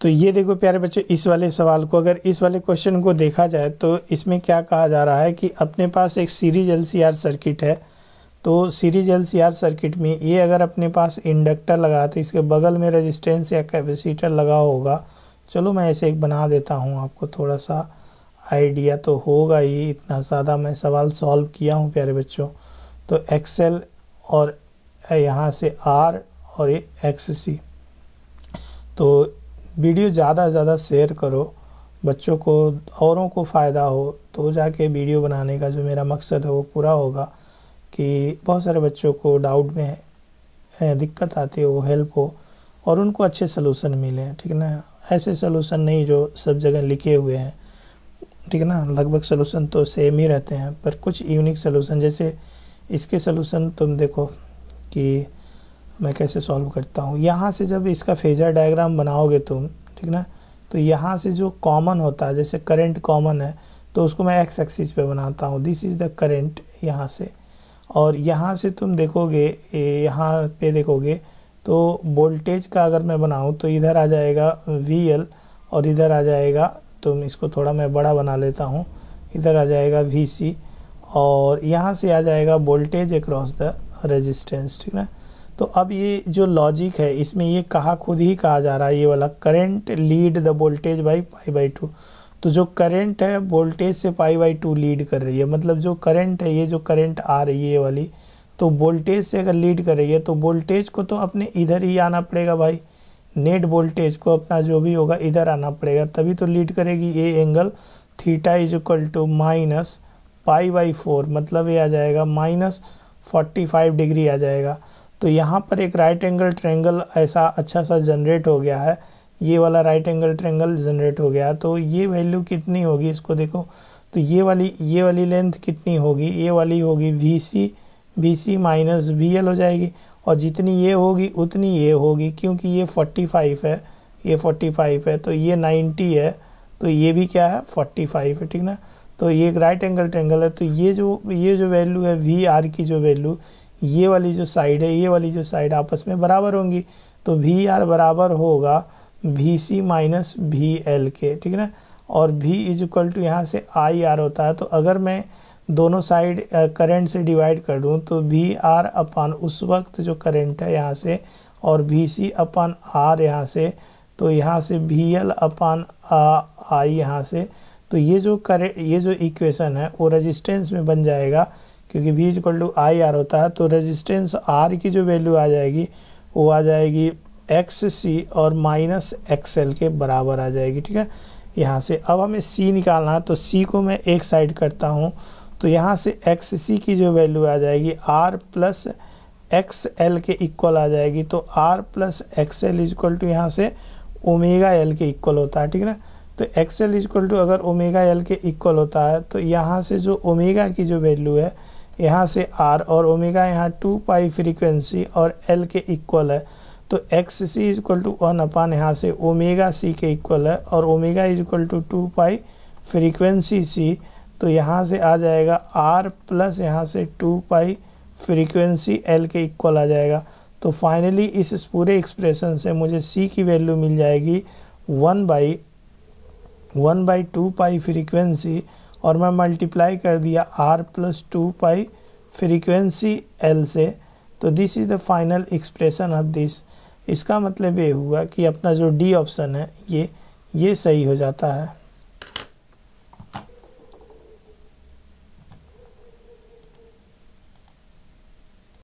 तो ये देखो प्यारे बच्चों इस वाले सवाल को अगर इस वाले क्वेश्चन को देखा जाए तो इसमें क्या कहा जा रहा है कि अपने पास एक सीरीज एल सर्किट है तो सीरीज एल सर्किट में ये अगर अपने पास इंडक्टर लगा तो इसके बगल में रेजिस्टेंस या कैपेसिटर लगा होगा चलो मैं ऐसे एक बना देता हूँ आपको थोड़ा सा आइडिया तो होगा ही इतना ज़्यादा मैं सवाल सॉल्व किया हूँ प्यारे बच्चों तो एक्सेल और यहाँ से आर और ये एक्स सी तो वीडियो ज़्यादा से ज़्यादा शेयर करो बच्चों को औरों को फ़ायदा हो तो जाके वीडियो बनाने का जो मेरा मकसद है वो पूरा होगा कि बहुत सारे बच्चों को डाउट में है दिक्कत आती है वो हेल्प हो और उनको अच्छे सलूशन मिले ठीक है ना ऐसे सलूशन नहीं जो सब जगह लिखे हुए हैं ठीक है ना लगभग सलूशन तो सेम ही रहते हैं पर कुछ यूनिक सलूशन जैसे इसके सलूशन तुम देखो कि मैं कैसे सॉल्व करता हूँ यहाँ से जब इसका फेजर डायग्राम बनाओगे तुम ठीक ना तो यहाँ से जो कॉमन होता है जैसे करंट कॉमन है तो उसको मैं एक्स एक्सिस पे बनाता हूँ दिस इज़ द करंट यहाँ से और यहाँ से तुम देखोगे यहाँ पे देखोगे तो वोल्टेज का अगर मैं बनाऊँ तो इधर आ जाएगा वी एल और इधर आ जाएगा तुम तो इसको थोड़ा मैं बड़ा बना लेता हूँ इधर आ जाएगा वी सी और यहाँ से आ जाएगा वोल्टेज अक्रॉस द रेजिस्टेंस ठीक है तो अब ये जो लॉजिक है इसमें ये कहा खुद ही कहा जा रहा है ये वाला current lead the voltage by pi by two तो जो करंट है वोल्टेज से पाई बाई टू लीड कर रही है मतलब जो करंट है ये जो करंट आ रही है ये वाली तो वोल्टेज से अगर लीड कर रही है तो वोल्टेज को तो अपने इधर ही आना पड़ेगा भाई नेट वोल्टेज को अपना जो भी होगा इधर आना पड़ेगा तभी तो लीड करेगी ये angle theta is equal to minus pi by four मतलब ये आ जाएगा माइनस फोर्टी फाइव डिग्री आ जाएगा तो यहाँ पर एक राइट एंगल ट्रेंगल ऐसा अच्छा सा जनरेट हो गया है ये वाला राइट एंगल ट्रेंगल जनरेट हो गया तो ये वैल्यू कितनी होगी इसको देखो तो ये वाली ये वाली लेंथ कितनी होगी ये वाली होगी V C V C minus V L हो जाएगी और जितनी ये होगी उतनी ये होगी क्योंकि ये 45 है ये 45 है तो ये 90 है तो ये भी क्या है 45 है ठीक ना तो ये एक राइट एंगल ट्रेंगल है तो ये जो ये जो वैल्यू है वी आर की जो वैल्यू ये वाली जो साइड है ये वाली जो साइड आपस में बराबर होंगी तो वी आर बराबर होगा V C minus V L के ठीक है ना और वी इज इक्वल टू यहाँ से आई आर होता है तो अगर मैं दोनों साइड करंट से डिवाइड कर दूँ तो वी आर अपान उस वक्त जो करंट है यहाँ से और वी सी अपन आर यहाँ से तो यहाँ से वी एल अपन आई यहाँ से तो ये जो करे ये जो इक्वेशन है वो रेजिस्टेंस में बन जाएगा क्योंकि V is equal to I R होता है तो रेजिस्टेंस आर की जो वैल्यू आ जाएगी वो आ जाएगी एक्स सी और माइनस एक्स एल के बराबर आ जाएगी ठीक है यहाँ से अब हमें सी निकालना है तो सी को मैं एक साइड करता हूँ तो यहाँ से एक्स सी की जो वैल्यू आ जाएगी आर प्लस एक्स एल के इक्वल आ जाएगी तो R plus X L is equal to यहाँ से ओमेगा एल के इक्वल होता है ठीक है ना तो एक्स एल इजक्वल टू अगर ओमेगा एल के इक्वल होता है तो यहाँ से जो ओमेगा की जो वैल्यू है यहाँ से आर और ओमेगा यहाँ टू पाई फ्रीक्वेंसी और एल के इक्वल है तो X C is equal to one upon यहाँ से ओमेगा सी के इक्वल है और omega is equal to two pi frequency C तो यहाँ से आ जाएगा आर प्लस यहाँ से टू पाई फ्रीक्वेंसी एल के इक्वल आ जाएगा तो फाइनली इस, पूरे एक्सप्रेशन से मुझे सी की वैल्यू मिल जाएगी one by one by two pi frequency और मैं मल्टीप्लाई कर दिया R plus two pi frequency L से तो this is the final expression of this इसका मतलब ये हुआ कि अपना जो डी ऑप्शन है ये ये सही हो जाता है